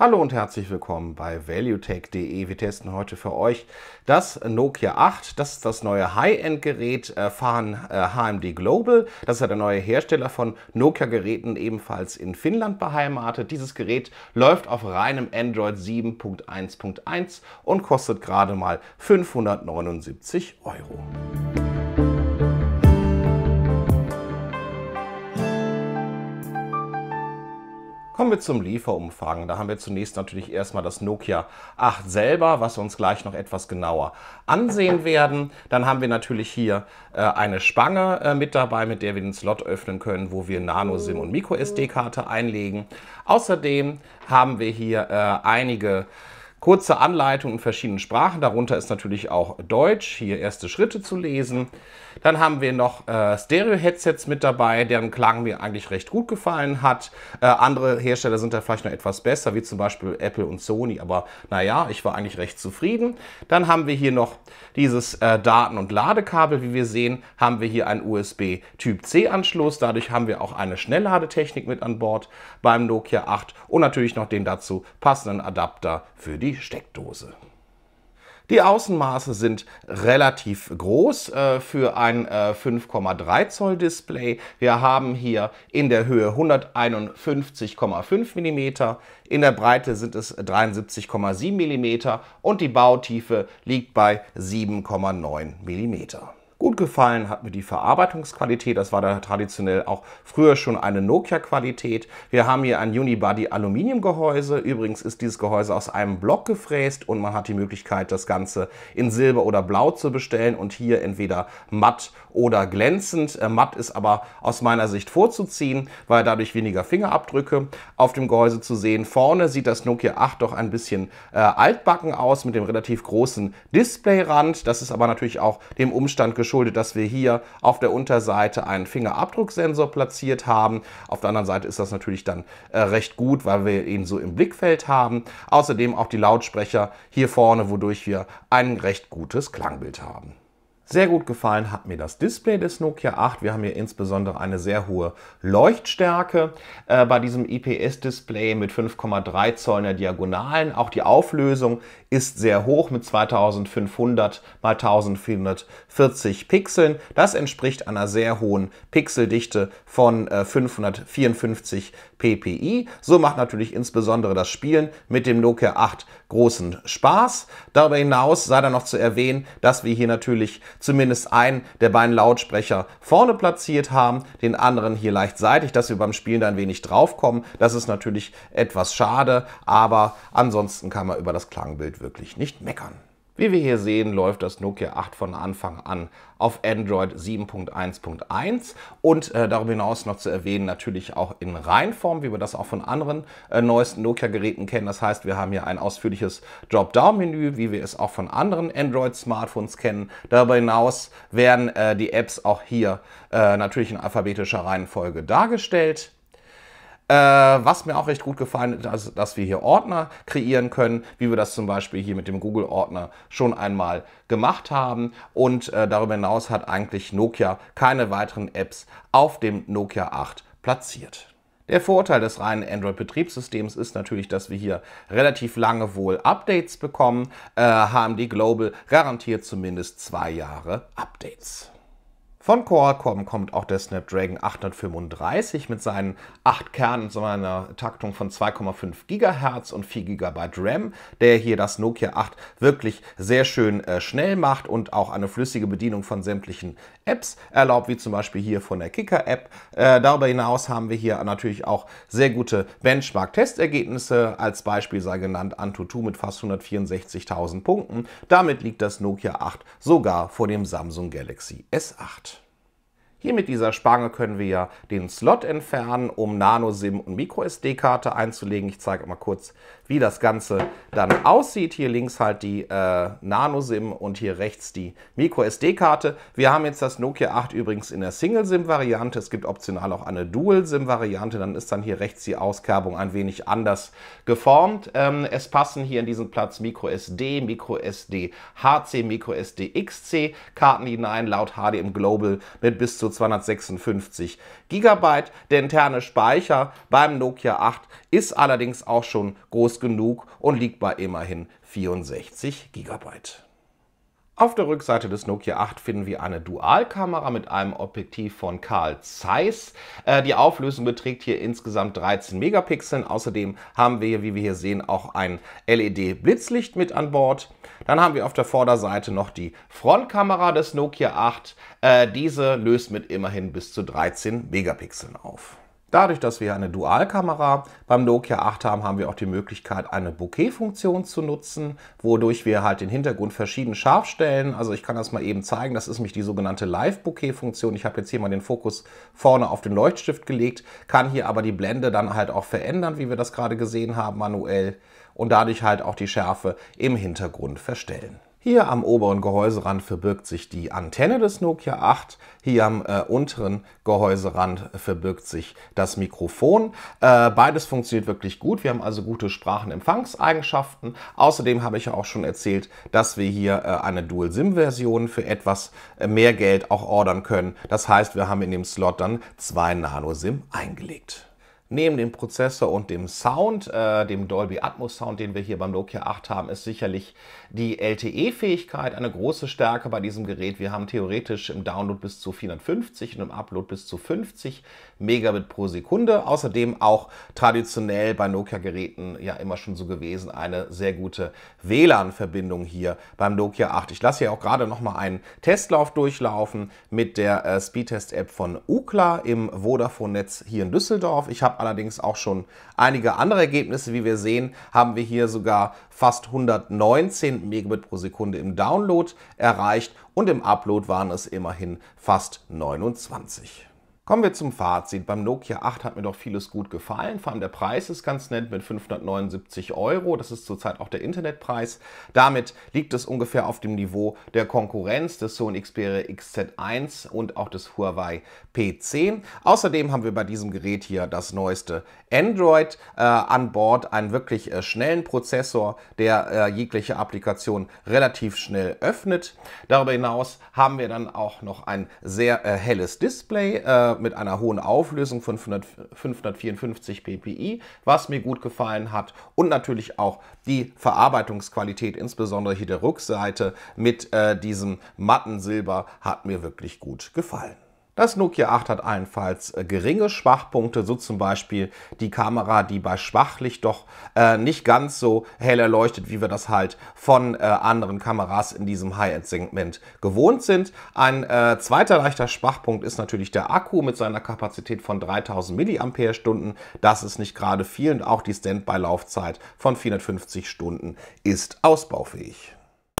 Hallo und herzlich willkommen bei ValueTech.de. Wir testen heute für euch das Nokia 8. Das ist das neue High-End-Gerät von äh, HMD äh, Global. Das ist ja der neue Hersteller von Nokia-Geräten, ebenfalls in Finnland beheimatet. Dieses Gerät läuft auf reinem Android 7.1.1 und kostet gerade mal 579 Euro. Kommen wir zum Lieferumfang. Da haben wir zunächst natürlich erstmal das Nokia 8 selber, was wir uns gleich noch etwas genauer ansehen werden. Dann haben wir natürlich hier äh, eine Spange äh, mit dabei, mit der wir den Slot öffnen können, wo wir Nano-SIM und Micro-SD-Karte einlegen. Außerdem haben wir hier äh, einige Kurze Anleitung in verschiedenen Sprachen, darunter ist natürlich auch Deutsch, hier erste Schritte zu lesen. Dann haben wir noch äh, Stereo-Headsets mit dabei, deren Klang mir eigentlich recht gut gefallen hat. Äh, andere Hersteller sind da vielleicht noch etwas besser, wie zum Beispiel Apple und Sony, aber naja, ich war eigentlich recht zufrieden. Dann haben wir hier noch dieses äh, Daten- und Ladekabel, wie wir sehen, haben wir hier einen USB Typ C-Anschluss. Dadurch haben wir auch eine Schnellladetechnik mit an Bord beim Nokia 8 und natürlich noch den dazu passenden Adapter für die die Steckdose. Die Außenmaße sind relativ groß äh, für ein äh, 5,3 Zoll Display. Wir haben hier in der Höhe 151,5 mm, in der Breite sind es 73,7 mm und die Bautiefe liegt bei 7,9 mm. Gut gefallen hat mir die Verarbeitungsqualität. Das war da traditionell auch früher schon eine Nokia-Qualität. Wir haben hier ein Unibody Aluminiumgehäuse. Übrigens ist dieses Gehäuse aus einem Block gefräst und man hat die Möglichkeit, das Ganze in Silber oder Blau zu bestellen und hier entweder matt oder glänzend. Äh, matt ist aber aus meiner Sicht vorzuziehen, weil dadurch weniger Fingerabdrücke auf dem Gehäuse zu sehen. Vorne sieht das Nokia 8 doch ein bisschen äh, altbacken aus mit dem relativ großen Displayrand. Das ist aber natürlich auch dem Umstand geschuldet, geschuldet, dass wir hier auf der Unterseite einen Fingerabdrucksensor platziert haben. Auf der anderen Seite ist das natürlich dann äh, recht gut, weil wir ihn so im Blickfeld haben. Außerdem auch die Lautsprecher hier vorne, wodurch wir ein recht gutes Klangbild haben. Sehr gut gefallen hat mir das Display des Nokia 8. Wir haben hier insbesondere eine sehr hohe Leuchtstärke äh, bei diesem IPS-Display mit 5,3 Zoll in der Diagonalen. Auch die Auflösung ist sehr hoch mit 2500 x 1440 Pixeln. Das entspricht einer sehr hohen Pixeldichte von äh, 554 PPI. So macht natürlich insbesondere das Spielen mit dem Nokia 8 großen Spaß. Darüber hinaus sei da noch zu erwähnen, dass wir hier natürlich zumindest einen der beiden Lautsprecher vorne platziert haben, den anderen hier leicht seitig, dass wir beim Spielen da ein wenig draufkommen. Das ist natürlich etwas schade, aber ansonsten kann man über das Klangbild wirklich nicht meckern. Wie wir hier sehen, läuft das Nokia 8 von Anfang an auf Android 7.1.1 und äh, darüber hinaus noch zu erwähnen natürlich auch in Reinform, wie wir das auch von anderen äh, neuesten Nokia-Geräten kennen. Das heißt, wir haben hier ein ausführliches Dropdown-Menü, wie wir es auch von anderen Android-Smartphones kennen. Darüber hinaus werden äh, die Apps auch hier äh, natürlich in alphabetischer Reihenfolge dargestellt. Äh, was mir auch recht gut gefallen ist, dass, dass wir hier Ordner kreieren können, wie wir das zum Beispiel hier mit dem Google-Ordner schon einmal gemacht haben. Und äh, darüber hinaus hat eigentlich Nokia keine weiteren Apps auf dem Nokia 8 platziert. Der Vorteil des reinen Android-Betriebssystems ist natürlich, dass wir hier relativ lange wohl Updates bekommen. Äh, HMD Global garantiert zumindest zwei Jahre Updates. Von Qualcomm kommt auch der Snapdragon 835 mit seinen 8 Kernen und seiner Taktung von 2,5 GHz und 4 GB RAM, der hier das Nokia 8 wirklich sehr schön äh, schnell macht und auch eine flüssige Bedienung von sämtlichen Apps erlaubt, wie zum Beispiel hier von der Kicker-App. Äh, darüber hinaus haben wir hier natürlich auch sehr gute Benchmark-Testergebnisse. Als Beispiel sei genannt AnTuTu mit fast 164.000 Punkten. Damit liegt das Nokia 8 sogar vor dem Samsung Galaxy S8. Hier mit dieser Spange können wir ja den Slot entfernen, um Nano-SIM und micro sd karte einzulegen. Ich zeige mal kurz, wie das Ganze dann aussieht. Hier links halt die äh, Nano-SIM und hier rechts die Micro-SD-Karte. Wir haben jetzt das Nokia 8 übrigens in der Single-SIM-Variante. Es gibt optional auch eine Dual-SIM-Variante. Dann ist dann hier rechts die Auskerbung ein wenig anders geformt. Ähm, es passen hier in diesen Platz Micro-SD, Micro-SD HC, Micro-SD XC Karten hinein, laut HDM Global mit bis zu 256 GB. Der interne Speicher beim Nokia 8 ist allerdings auch schon groß genug und liegt bei immerhin 64 GB. Auf der Rückseite des Nokia 8 finden wir eine Dualkamera mit einem Objektiv von Carl Zeiss. Äh, die Auflösung beträgt hier insgesamt 13 Megapixeln. Außerdem haben wir wie wir hier sehen, auch ein LED-Blitzlicht mit an Bord. Dann haben wir auf der Vorderseite noch die Frontkamera des Nokia 8. Äh, diese löst mit immerhin bis zu 13 Megapixeln auf. Dadurch, dass wir eine Dualkamera beim Nokia 8 haben, haben wir auch die Möglichkeit, eine Bouquet-Funktion zu nutzen, wodurch wir halt den Hintergrund verschieden scharf stellen. Also ich kann das mal eben zeigen. Das ist nämlich die sogenannte Live-Bouquet-Funktion. Ich habe jetzt hier mal den Fokus vorne auf den Leuchtstift gelegt, kann hier aber die Blende dann halt auch verändern, wie wir das gerade gesehen haben, manuell und dadurch halt auch die Schärfe im Hintergrund verstellen. Hier am oberen Gehäuserand verbirgt sich die Antenne des Nokia 8. Hier am äh, unteren Gehäuserand verbirgt sich das Mikrofon. Äh, beides funktioniert wirklich gut. Wir haben also gute Sprachenempfangseigenschaften. Außerdem habe ich ja auch schon erzählt, dass wir hier äh, eine Dual-SIM-Version für etwas äh, mehr Geld auch ordern können. Das heißt, wir haben in dem Slot dann zwei Nano-SIM eingelegt. Neben dem Prozessor und dem Sound, äh, dem Dolby Atmos Sound, den wir hier beim Nokia 8 haben, ist sicherlich die LTE-Fähigkeit eine große Stärke bei diesem Gerät. Wir haben theoretisch im Download bis zu 450 und im Upload bis zu 50 Megabit pro Sekunde. Außerdem auch traditionell bei Nokia-Geräten ja immer schon so gewesen, eine sehr gute WLAN-Verbindung hier beim Nokia 8. Ich lasse hier auch gerade nochmal einen Testlauf durchlaufen mit der äh, Speedtest-App von Ukla im Vodafone-Netz hier in Düsseldorf. Ich habe allerdings auch schon einige andere Ergebnisse. Wie wir sehen, haben wir hier sogar fast 119 Megabit pro Sekunde im Download erreicht und im Upload waren es immerhin fast 29. Kommen wir zum Fazit. Beim Nokia 8 hat mir doch vieles gut gefallen. Vor allem der Preis ist ganz nett mit 579 Euro. Das ist zurzeit auch der Internetpreis. Damit liegt es ungefähr auf dem Niveau der Konkurrenz des Sony Xperia XZ1 und auch des Huawei P10. Außerdem haben wir bei diesem Gerät hier das neueste Android äh, an Bord. Einen wirklich äh, schnellen Prozessor, der äh, jegliche Applikation relativ schnell öffnet. Darüber hinaus haben wir dann auch noch ein sehr äh, helles Display äh, mit einer hohen Auflösung von 554 ppi, was mir gut gefallen hat. Und natürlich auch die Verarbeitungsqualität, insbesondere hier der Rückseite mit äh, diesem matten Silber, hat mir wirklich gut gefallen. Das Nokia 8 hat allenfalls äh, geringe Schwachpunkte, so zum Beispiel die Kamera, die bei Schwachlicht doch äh, nicht ganz so hell erleuchtet, wie wir das halt von äh, anderen Kameras in diesem High-End-Segment gewohnt sind. Ein äh, zweiter leichter Schwachpunkt ist natürlich der Akku mit seiner Kapazität von 3000 mAh. Das ist nicht gerade viel und auch die Standby-Laufzeit von 450 Stunden ist ausbaufähig.